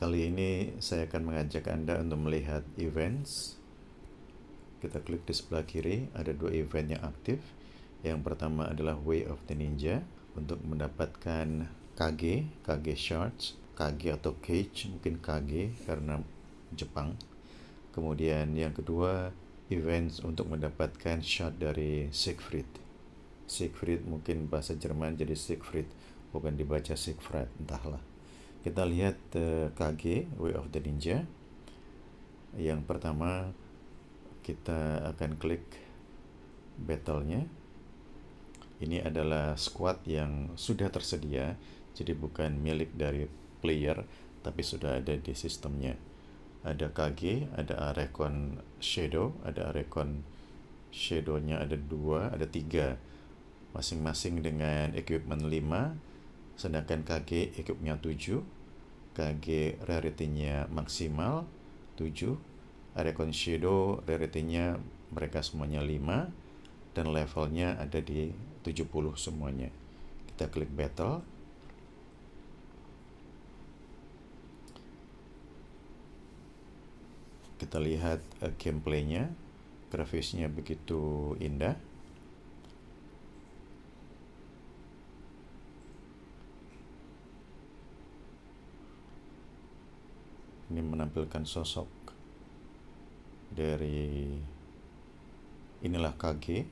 Kali ini saya akan mengajak Anda untuk melihat events. Kita klik di sebelah kiri, ada dua event yang aktif. Yang pertama adalah Way of the Ninja untuk mendapatkan KG, KG Shards, KG atau Cage, mungkin KG karena Jepang. Kemudian yang kedua, events untuk mendapatkan shot dari Siegfried. Siegfried mungkin bahasa Jerman jadi Siegfried, bukan dibaca Siegfried, entahlah kita lihat uh, eh, KG Way of the Ninja yang pertama kita akan klik battle ini adalah squad yang sudah tersedia jadi bukan milik dari player tapi sudah ada di sistemnya ada KG, ada Arecon Shadow, ada Arecon Shadow-nya ada dua, ada tiga masing-masing dengan equipment 5 sedangkan KG equipnya 7 KG raritynya maksimal 7 Recon Shadow raritynya mereka semuanya 5 dan levelnya ada di 70 semuanya kita klik battle kita lihat eh, gameplaynya grafisnya begitu indah ini menampilkan sosok dari inilah Kage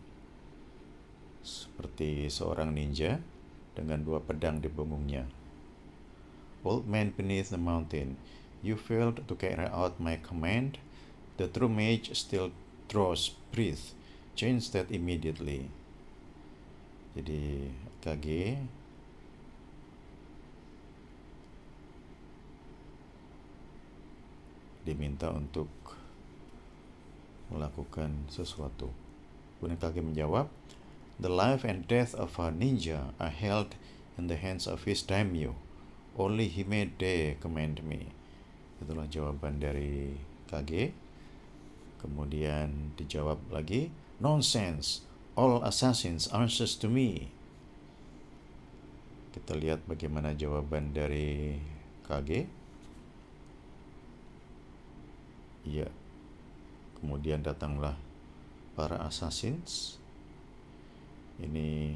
seperti seorang ninja dengan dua pedang di punggungnya. Old man beneath the mountain, you failed to carry out my command. The true mage still draws breath. Change that immediately. Jadi Kage diminta untuk melakukan sesuatu. Kemudian Kage menjawab, The life and death of a ninja are held in the hands of his daimyo. Only he may dare command me. Itulah jawaban dari Kage. Kemudian dijawab lagi, Nonsense, all assassins answers to me. Kita lihat bagaimana jawaban dari Kage. ya Kemudian datanglah para assassins. Ini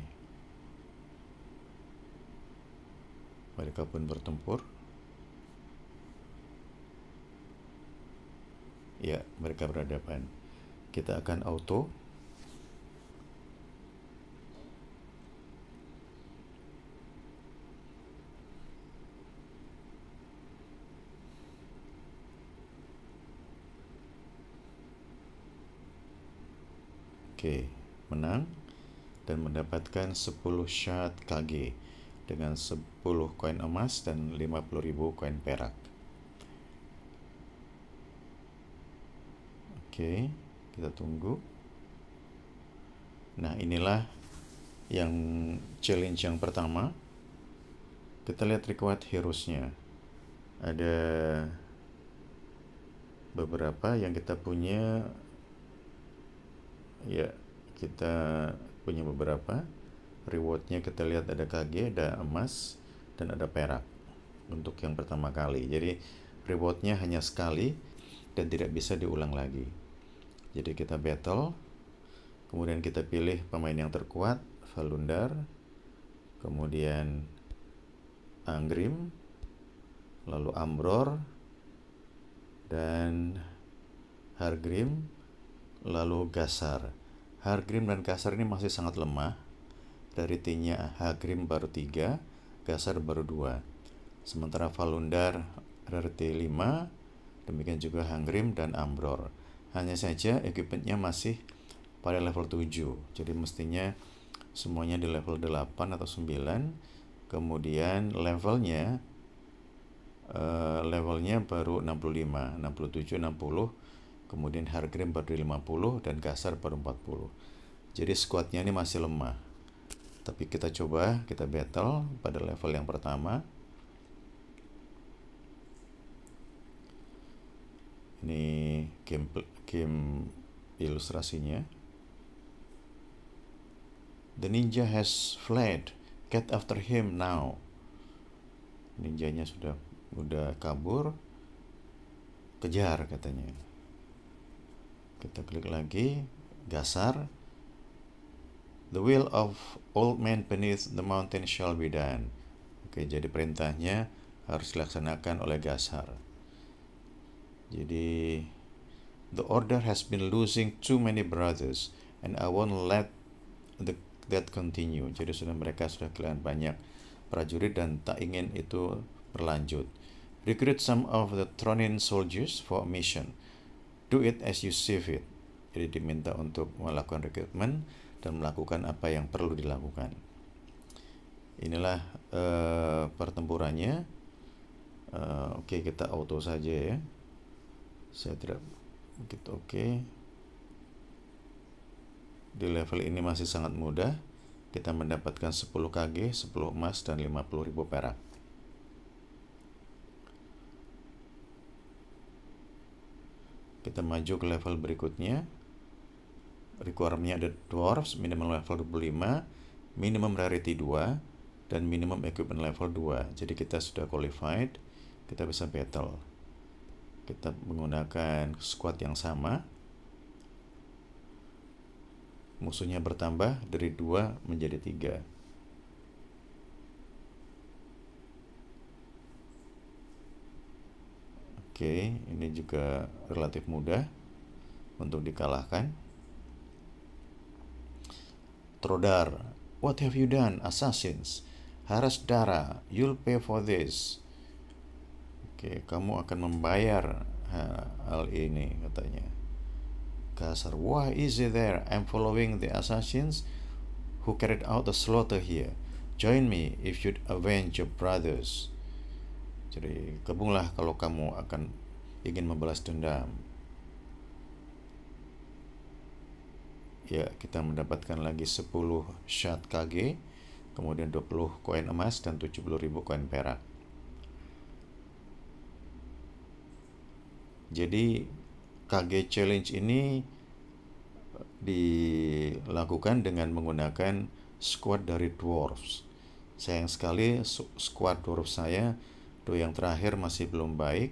mereka pun bertempur. Ya, mereka berhadapan. Kita akan auto Oke, menang dan mendapatkan 10 shot KG dengan 10 koin emas dan 50.000 koin perak. Oke, kita tunggu. Nah, inilah yang challenge yang pertama. Kita lihat reward heroes-nya. Ada beberapa yang kita punya ya kita punya beberapa rewardnya kita lihat ada KG ada emas dan ada perak untuk yang pertama kali jadi rewardnya hanya sekali dan tidak bisa diulang lagi jadi kita battle kemudian kita pilih pemain yang terkuat Valundar kemudian Anggrim lalu Ambror dan Hargrim lalu Gasar. Hargrim dan Gasar ini masih sangat lemah. Dari tinya Hargrim baru 3, Gasar baru 2. Sementara Valundar dari 5 demikian juga Hangrim dan Ambror. Hanya saja equipmentnya masih pada level 7. Jadi mestinya semuanya di level 8 atau 9. Kemudian levelnya uh, levelnya baru 65, 67, 60, kemudian Hargrim baru 50 dan Kasar baru 40 jadi squadnya ini masih lemah tapi kita coba kita battle pada level yang pertama ini game game ilustrasinya the ninja has fled Cat after him now ninjanya sudah udah kabur kejar katanya kita klik lagi gasar the will of old man beneath the mountain shall be done oke jadi perintahnya harus dilaksanakan oleh gasar jadi the order has been losing too many brothers and I won't let the, that continue jadi sudah mereka sudah kehilangan banyak prajurit dan tak ingin itu berlanjut recruit some of the Thronin soldiers for a mission do it as you see it jadi diminta untuk melakukan recruitment dan melakukan apa yang perlu dilakukan inilah uh, pertempurannya uh, oke okay, kita auto saja ya saya tidak begitu oke okay. di level ini masih sangat mudah kita mendapatkan 10 KG, 10 emas, dan 50 ribu perak. kita maju ke level berikutnya requirementnya ada dwarfs minimal level 25 minimum rarity 2 dan minimum equipment level 2 jadi kita sudah qualified kita bisa battle kita menggunakan squad yang sama musuhnya bertambah dari 2 menjadi 3 Oke, ini juga relatif mudah untuk dikalahkan. Trodar, what have you done, assassins? Haras Dara, you'll pay for this. Oke, kamu akan membayar hal ini katanya. Kasar, why is it there? I'm following the assassins who carried out the slaughter here. Join me if you'd avenge your brothers. Jadi gabunglah kalau kamu akan ingin membalas dendam. Ya, kita mendapatkan lagi 10 shot KG, kemudian 20 koin emas dan 70.000 koin perak. Jadi KG challenge ini eh, dilakukan dengan menggunakan squad dari dwarfs. Sayang sekali squad dwarf saya Tuh yang terakhir masih belum baik.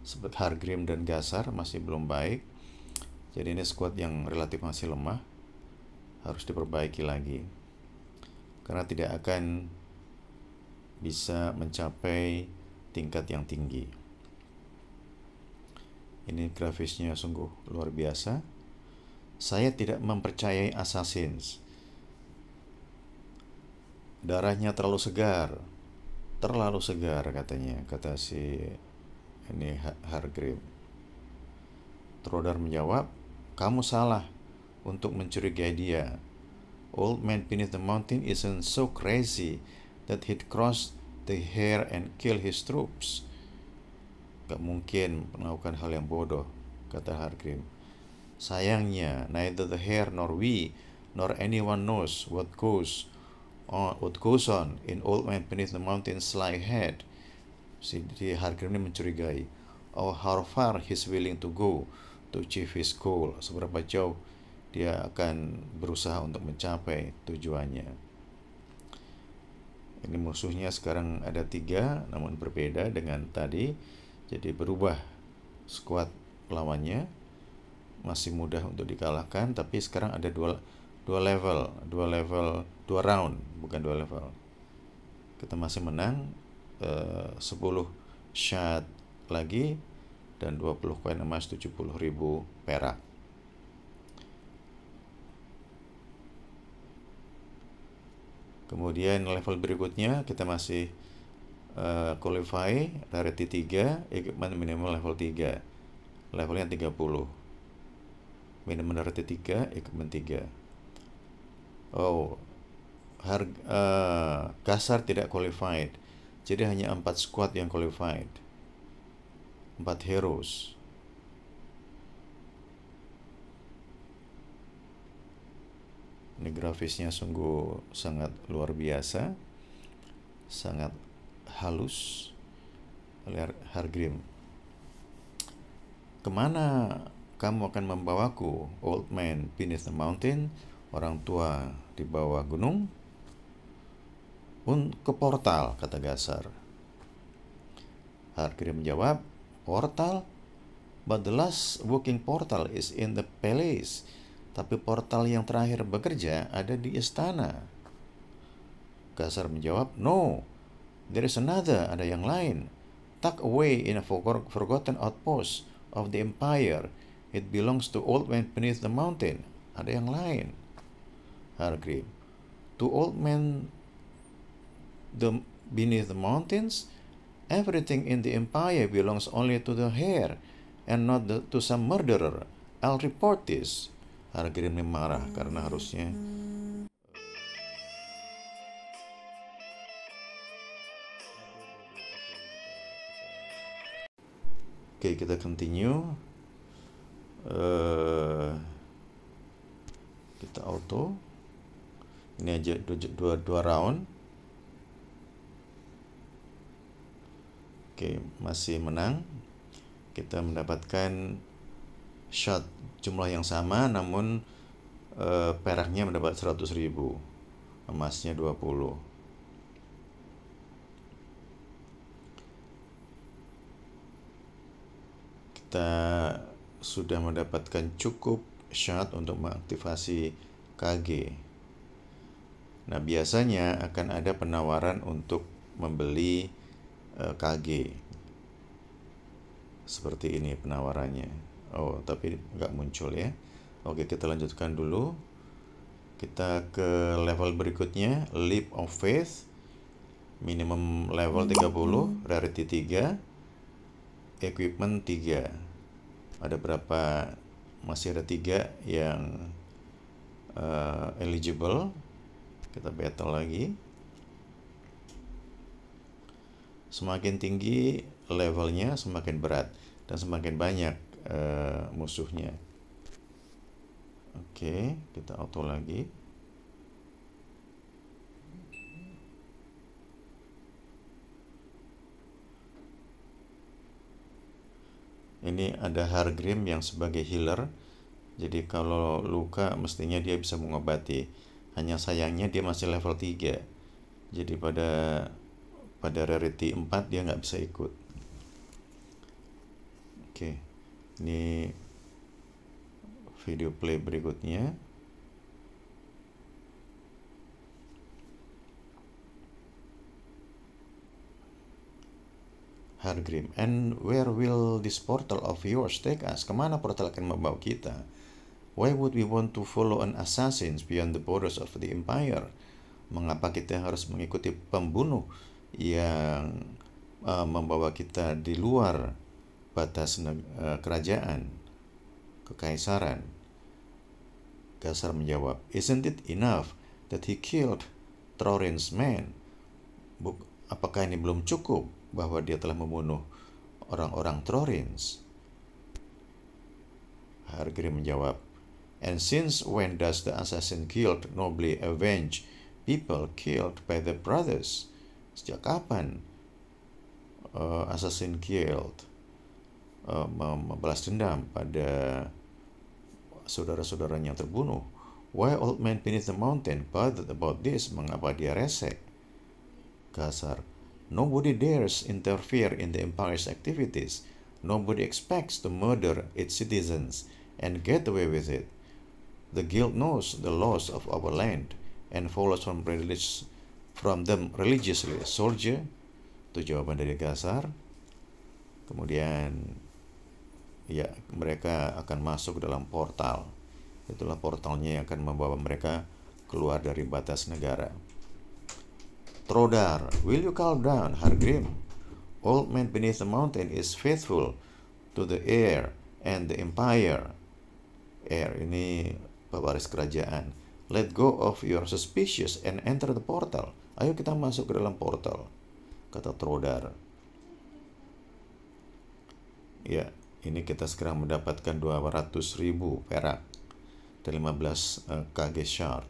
Sebut Hargrim dan Gasar masih belum baik. Jadi ini squad yang relatif masih lemah. Harus diperbaiki lagi. Karena tidak akan bisa mencapai tingkat yang tinggi. Ini grafisnya sungguh luar biasa. Saya tidak mempercayai Assassins. Darahnya terlalu segar, terlalu segar katanya kata si ini Hargrim Trodar menjawab kamu salah untuk mencurigai dia Old man beneath the mountain isn't so crazy that he'd cross the hair and kill his troops gak mungkin melakukan hal yang bodoh kata Hargrim sayangnya neither the hair nor we nor anyone knows what goes on, what goes on in old man beneath the mountain's lie head. Jadi Hargrim ini mencurigai. oh, how far he's willing to go to achieve his goal. Seberapa jauh dia akan berusaha untuk mencapai tujuannya. Ini musuhnya sekarang ada tiga, namun berbeda dengan tadi. Jadi berubah skuad lawannya. Masih mudah untuk dikalahkan, tapi sekarang ada dua dua level dua level dua round bukan dua level kita masih menang eh, uh, 10 shot lagi dan 20 koin emas 70.000 perak kemudian level berikutnya kita masih uh, qualify rarity 3 equipment minimal level 3 levelnya 30 dari rarity 3 equipment 3 oh harga, uh, eh, kasar tidak qualified jadi hanya empat squad yang qualified empat heroes ini grafisnya sungguh sangat luar biasa sangat halus oleh Hargrim kemana kamu akan membawaku old man beneath the mountain orang tua di bawah gunung pun ke portal kata Gasar. Harkiri menjawab, portal? But the last working portal is in the palace. Tapi portal yang terakhir bekerja ada di istana. Gasar menjawab, no, there is another, ada yang lain. Tucked away in a forgotten outpost of the empire, it belongs to old man beneath the mountain. Ada yang lain. Hargrim, To old men the, beneath the mountains, everything in the empire belongs only to the heir and not the, to some murderer. I'll report this. Hargrimni marah karena harusnya Oke, okay, kita continue. Uh, kita auto ini aja dua, dua, dua round oke masih menang kita mendapatkan shot jumlah yang sama namun e, peraknya mendapat 100 ribu emasnya 20 kita sudah mendapatkan cukup shot untuk mengaktifasi KG Nah, biasanya akan ada penawaran untuk membeli e, eh, KG. Seperti ini penawarannya. Oh, tapi nggak muncul ya. Oke, kita lanjutkan dulu. Kita ke level berikutnya, Leap of Faith. Minimum level 30, rarity 3, equipment 3. Ada berapa? Masih ada 3 yang uh, eligible kita battle lagi semakin tinggi levelnya semakin berat dan semakin banyak uh, musuhnya oke okay, kita auto lagi ini ada Hargrim yang sebagai healer jadi kalau luka mestinya dia bisa mengobati hanya sayangnya dia masih level 3 jadi pada pada rarity 4 dia nggak bisa ikut oke ini video play berikutnya Hargrim, and where will this portal of yours take us? Kemana portal akan membawa kita? Why would we want to follow an assassin beyond the borders of the empire? Mengapa kita harus mengikuti pembunuh yang uh, membawa kita di luar batas uh, kerajaan, kekaisaran? Kaisar menjawab, Isn't it enough that he killed Trorin's men? Buk, apakah ini belum cukup bahwa dia telah membunuh orang-orang Trorins? Hargrim menjawab, And since when does the assassin killed nobly avenge people killed by the brothers? Sejak kapan uh, assassin killed uh, membalas dendam pada saudara-saudaranya yang terbunuh? Why old man beneath the mountain bothered about this? Mengapa dia resek? Kasar. Nobody dares interfere in the empire's activities. Nobody expects to murder its citizens and get away with it. The guild knows the laws of our land and follows from, religious, from them religiously a soldier. Itu jawaban dari Gasar. Kemudian ya mereka akan masuk dalam portal. Itulah portalnya yang akan membawa mereka keluar dari batas negara. Trodar, will you calm down, Hargrim? Old man beneath the mountain is faithful to the air and the empire. Air ini pewaris kerajaan. Let go of your suspicious and enter the portal. Ayo kita masuk ke dalam portal, kata Trodar. Ya, ini kita sekarang mendapatkan 200 ribu perak dan 15 KG shard.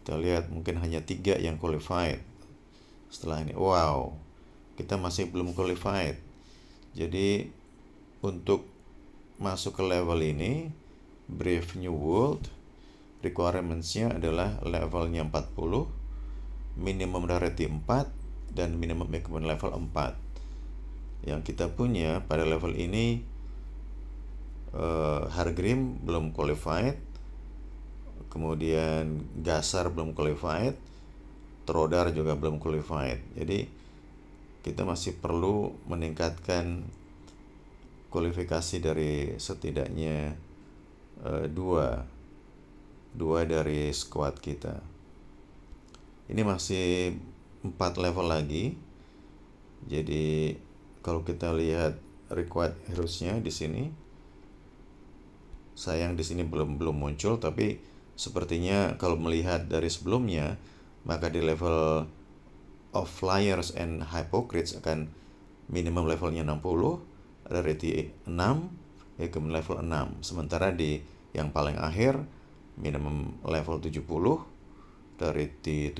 Kita lihat mungkin hanya tiga yang qualified. Setelah ini, wow, kita masih belum qualified. Jadi untuk masuk ke level ini Brave New World requirements-nya adalah levelnya 40 minimum rarity 4 dan minimum equipment level 4 yang kita punya pada level ini uh, eh, Hargrim belum qualified kemudian Gasar belum qualified Trodar juga belum qualified jadi kita masih perlu meningkatkan kualifikasi dari setidaknya uh, dua dua dari squad kita ini masih empat level lagi jadi kalau kita lihat required heroesnya di sini sayang di sini belum belum muncul tapi sepertinya kalau melihat dari sebelumnya maka di level of flyers and hypocrites akan minimum levelnya 60 rarity 6 ya ke level 6 sementara di yang paling akhir minimum level 70 dari T7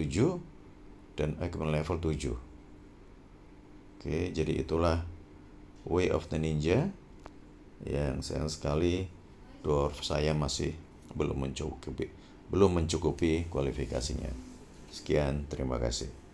dan equipment level 7 oke jadi itulah way of the ninja yang sayang sekali dwarf saya masih belum mencukupi belum mencukupi kualifikasinya sekian terima kasih